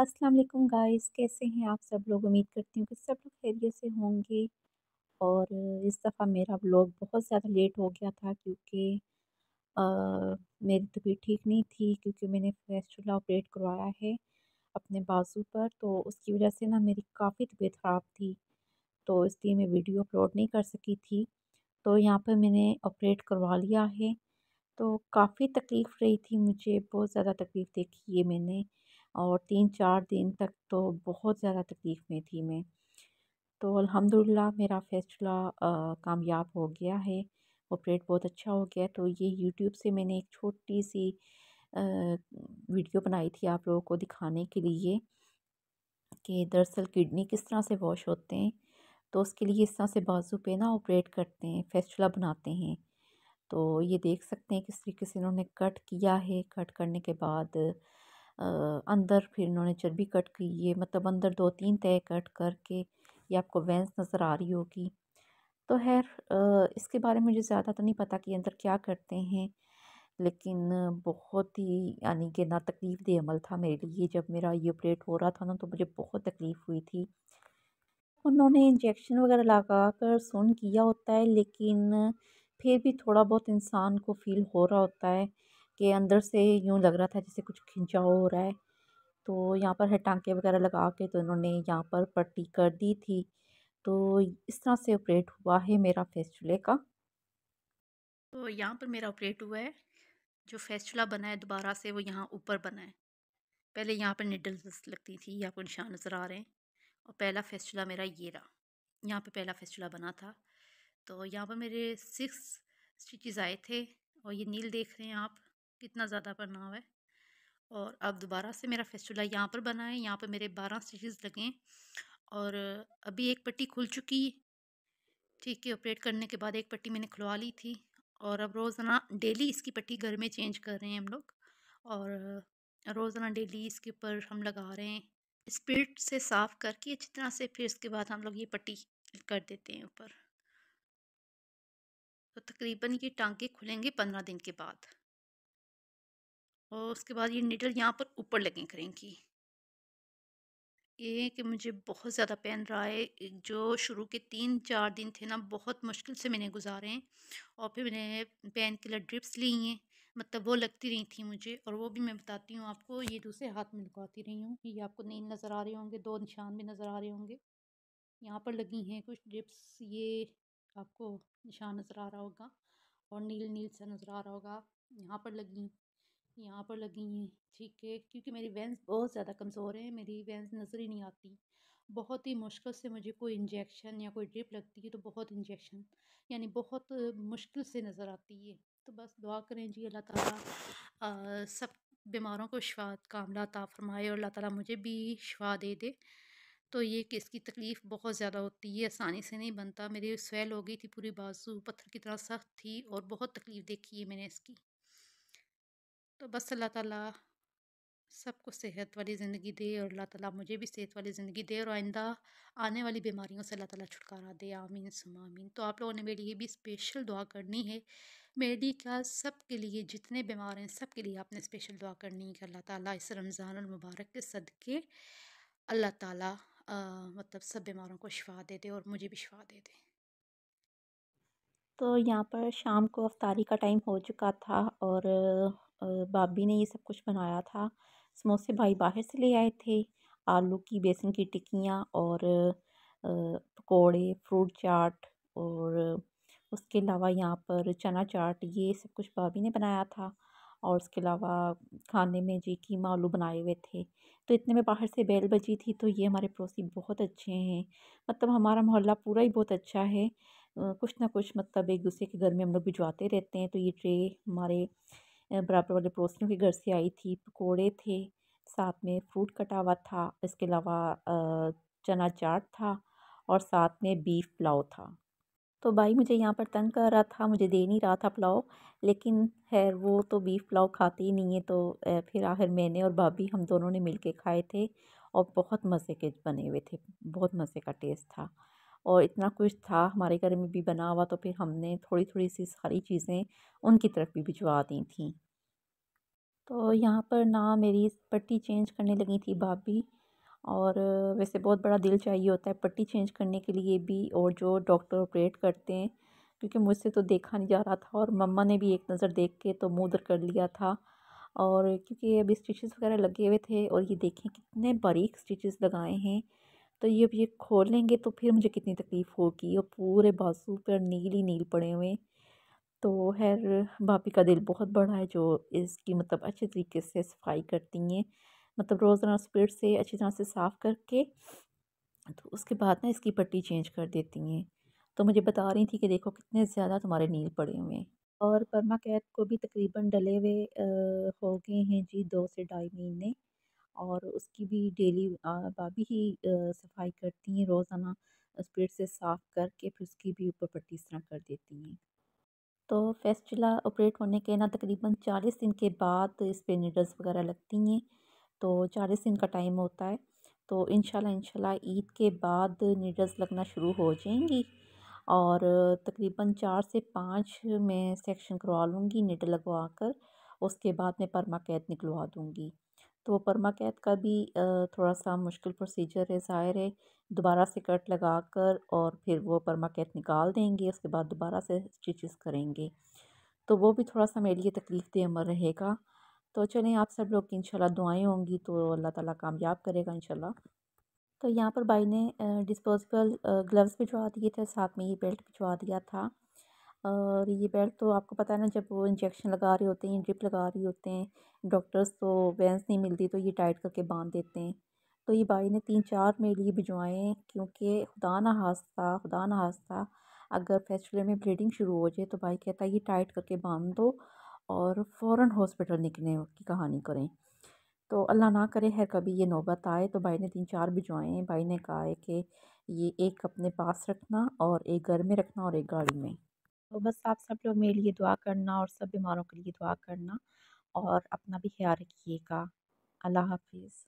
अस्सलाम वालेकुम गाइस कैसे हैं आप सब लोग उम्मीद करती हूँ कि सब लोग खैरियत से होंगे और इस दफ़ा मेरा ब्लॉग बहुत ज़्यादा लेट हो गया था क्योंकि मेरी तबीयत ठीक नहीं थी क्योंकि मैंने फेस्टूला ऑपरेट करवाया है अपने बाजू पर तो उसकी वजह से ना मेरी काफ़ी तबीयत ख़राब थी तो इसलिए मैं वीडियो अपलोड नहीं कर सकी थी तो यहाँ पर मैंने ऑपरेट करवा लिया है तो काफ़ी तकलीफ़ रही थी मुझे बहुत ज़्यादा तकलीफ़ देखी है मैंने और तीन चार दिन तक तो बहुत ज़्यादा तकलीफ़ में थी मैं तो अल्हम्दुलिल्लाह मेरा फ़ैसला कामयाब हो गया है ऑपरेट बहुत अच्छा हो गया तो ये यूट्यूब से मैंने एक छोटी सी वीडियो बनाई थी आप लोगों को दिखाने के लिए कि दरअसल किडनी किस तरह से वॉश होते हैं तो उसके लिए इस तरह से बाजू पे ना ऑपरेट करते हैं फैसला बनाते हैं तो ये देख सकते हैं किस तरीके से इन्होंने कट किया है कट करने के बाद अंदर फिर इन्होंने चर्बी कट की है मतलब अंदर दो तीन तय कट करके ये आपको वेंस नज़र आ रही होगी तो खैर इसके बारे में मुझे ज़्यादा तो नहीं पता कि अंदर क्या करते हैं लेकिन बहुत ही यानी कि ना तकलीफ़ दे अमल था मेरे लिए जब मेरा ये ऑपरेट हो रहा था ना तो मुझे बहुत तकलीफ़ हुई थी उन्होंने इंजेक्शन वगैरह लगा कर सुन किया होता है लेकिन फिर भी थोड़ा बहुत इंसान को फील हो रहा होता है के अंदर से यूँ लग रहा था जैसे कुछ खिंचाव हो रहा है तो यहाँ पर है टांके वगैरह लगा के तो इन्होंने यहाँ पर पट्टी कर दी थी तो इस तरह से ऑपरेट हुआ है मेरा फेस्चुले का तो यहाँ पर मेरा ऑपरेट हुआ है जो फेस्चुला बना है दोबारा से वो यहाँ ऊपर बना है पहले यहाँ पर निडल्स लगती थी यहाँ पर निशान नज़र आ रहे हैं और पहला फेस्चुला मेरा ये रहा यहाँ पर पहला फेस्चुला बना था तो यहाँ पर मेरे सिक्स स्टिचेज आए थे और ये नील देख रहे हैं आप कितना ज़्यादा बना हुआ है और अब दोबारा से मेरा फेस्टूला यहाँ पर बना है यहाँ पर मेरे बारह स्टिचेस लगे हैं और अभी एक पट्टी खुल चुकी है ठीक है ऑपरेट करने के बाद एक पट्टी मैंने खुलवा ली थी और अब रोज़ाना डेली इसकी पट्टी घर में चेंज कर रहे हैं हम लोग और रोज़ाना डेली इसके ऊपर हम लगा रहे हैं स्पिरिट से साफ़ करके अच्छी तरह से फिर इसके बाद हम लोग ये पट्टी कर देते हैं ऊपर तो तकरीबन ये टांके खुलेंगे पंद्रह दिन के बाद और उसके बाद ये निडल यहाँ पर ऊपर लगें करेंगी ये कि मुझे बहुत ज़्यादा पेन रहा है जो शुरू के तीन चार दिन थे ना बहुत मुश्किल से मैंने गुजारे हैं और फिर मैंने पेन किलर ड्रिप्स ली हैं मतलब वो लगती रही थी मुझे और वो भी मैं बताती हूँ आपको ये दूसरे हाथ में लगाती रही हूँ ये आपको नींद नज़र आ रहे होंगे दो निशान भी नज़र आ रहे होंगे यहाँ पर लगी हैं कुछ ड्रिप्स ये आपको निशान नज़र आ रहा होगा और नील नील सा नज़र आ रहा होगा यहाँ पर लगी यहाँ पर लगी हैं ठीक है क्योंकि मेरी वेंस बहुत ज़्यादा कमज़ोर हैं मेरी वेंस नज़र ही नहीं आती बहुत ही मुश्किल से मुझे कोई इंजेक्शन या कोई ड्रिप लगती है तो बहुत इंजेक्शन यानी बहुत मुश्किल से नज़र आती है तो बस दुआ करें जी अल्लाह ताला सब बीमारों को शफा कामला ता फरमाए और अल्लाह ताला मुझे भी शवा दे दे तो ये कि इसकी तकलीफ़ बहुत ज़्यादा होती है आसानी से नहीं बनता मेरी स्वेल हो गई थी पूरी बाजू पत्थर की तरह सख्त थी और बहुत तकलीफ़ देखी है मैंने इसकी तो बस अल्लाह ताला सबको सेहत वाली ज़िंदगी दे और अल्लाह ताला मुझे भी सेहत वाली ज़िंदगी दे और आइंदा आने वाली बीमारियों से अल्लाह ताला छुटकारा दे आमीन सुमा आमीन तो आप लोगों ने मेरे लिए भी स्पेशल दुआ करनी है मेरे लिए क्या सब के लिए जितने बीमार हैं सब के लिए आपने स्पेशल दुआ करनी है कि अल्लाह ताला इस रमज़ान मुबारक के सदक़े अल्लाह ताला मतलब सब बीमारों को शफा दे दे और मुझे भी शफा दे दे तो यहाँ पर शाम को अफ्तारी का टाइम हो चुका था और भाभी ने ये सब कुछ बनाया था समोसे भाई बाहर से ले आए थे आलू की बेसन की टिक्कियाँ और पकोड़े फ्रूट चाट और उसके अलावा यहाँ पर चना चाट ये सब कुछ भाभी ने बनाया था और उसके अलावा खाने में जी कीमा आलू बनाए हुए थे तो इतने में बाहर से बैल बजी थी तो ये हमारे पड़ोसी बहुत अच्छे हैं मतलब हमारा मोहल्ला पूरा ही बहुत अच्छा है कुछ ना कुछ मतलब एक दूसरे के घर में हम लोग भिजवाते रहते हैं तो ये ट्रे हमारे बराबर वाले पड़ोसियों के घर से आई थी पकोड़े थे साथ में फ्रूट कटा हुआ था इसके अलावा चना चाट था और साथ में बीफ पुलाव था तो भाई मुझे यहाँ पर तंग कर रहा था मुझे दे नहीं रहा था पुलाव लेकिन खैर वो तो बीफ पुलाव खाते ही नहीं है तो फिर आखिर मैंने और भाभी हम दोनों ने मिल के खाए थे और बहुत मज़े के बने हुए थे बहुत मज़े का टेस्ट था और इतना कुछ था हमारे घर में भी बना हुआ तो फिर हमने थोड़ी थोड़ी सी सारी चीज़ें उनकी तरफ भी भिजवा दी थी तो यहाँ पर ना मेरी पट्टी चेंज करने लगी थी भाभी और वैसे बहुत बड़ा दिल चाहिए होता है पट्टी चेंज करने के लिए भी और जो डॉक्टर ऑपरेट करते हैं क्योंकि मुझसे तो देखा नहीं जा रहा था और मम्मा ने भी एक नज़र देख के तो मुँह उधर कर लिया था और क्योंकि अभी स्टिचेस वगैरह लगे हुए थे और ये देखें कितने बारीक स्टिचेस लगाए हैं तो ये अब ये खोलेंगे तो फिर मुझे कितनी तकलीफ़ होगी और पूरे बाजू पर नील ही नील पड़े हुए तो खैर भाभी का दिल बहुत बड़ा है जो इसकी मतलब अच्छे तरीके से सफाई करती हैं मतलब रोज़ाना पेड़ से अच्छी तरह से साफ़ करके तो उसके बाद ना इसकी पट्टी चेंज कर देती हैं तो मुझे बता रही थी कि देखो कितने ज़्यादा तुम्हारे नील पड़े हुए हैं और परमा कैद को भी तकरीबन डले हुए हो गए हैं जी दो से ढाई महीने और उसकी भी डेली भाभी ही सफाई करती हैं रोज़ाना स्पीड से साफ़ करके फिर उसकी भी ऊपर पट्टी इस तरह कर देती हैं तो फेस्टिला ऑपरेट होने के ना तकरीबन चालीस दिन के बाद इस पर नीडल्स वगैरह लगती हैं तो चालीस दिन का टाइम होता है तो इन इनशाला ईद के बाद नीडल्स लगना शुरू हो जाएंगी और तकरीबन चार से पाँच मैं सेक्शन करवा लूँगी नीडल लगवा कर उसके बाद मैं परमा कैद निकलवा दूँगी तो परमा कैद का भी थोड़ा सा मुश्किल प्रोसीजर है ज़ाहिर है दोबारा से कट लगा कर और फिर वो परमा कैद निकाल देंगे उसके बाद दोबारा से स्टिचेस करेंगे तो वो भी थोड़ा सा मेरे लिए तकलीफ़ दे अमर रहेगा तो चलें आप सब लोग की इंशाल्लाह दुआएं होंगी तो अल्लाह ताला कामयाब करेगा इंशाल्लाह तो यहाँ पर भाई ने डिस्पोजेबल ग्लव्स भिजवा दिए थे साथ में ये बेल्ट भिजवा दिया था और ये बेल्ट तो आपको पता है ना जब वो इंजेक्शन लगा रहे होते हैं ड्रिप लगा रही होते हैं डॉक्टर्स तो बैंस नहीं मिलती तो ये टाइट करके बांध देते हैं तो ये भाई ने तीन चार मेरे लिए भिजवाएँ क्योंकि खुदा ना हादसा खुदा ना हादसा अगर फेस्टिवल में ब्लीडिंग शुरू हो जाए तो भाई कहता है ये टाइट करके बांध दो और फ़ौर हॉस्पिटल निकलने की कहानी करें तो अल्लाह ना करे है कभी ये नौबत आए तो भाई ने तीन चार भिजवाएँ भाई ने कहा है कि ये एक अपने पास रखना और एक घर में रखना और एक गाड़ी में तो बस आप सब लोग मेरे लिए दुआ करना और सब बीमारों के लिए दुआ करना और अपना भी ख्याल रखिएगा अल्लाह हाफिज़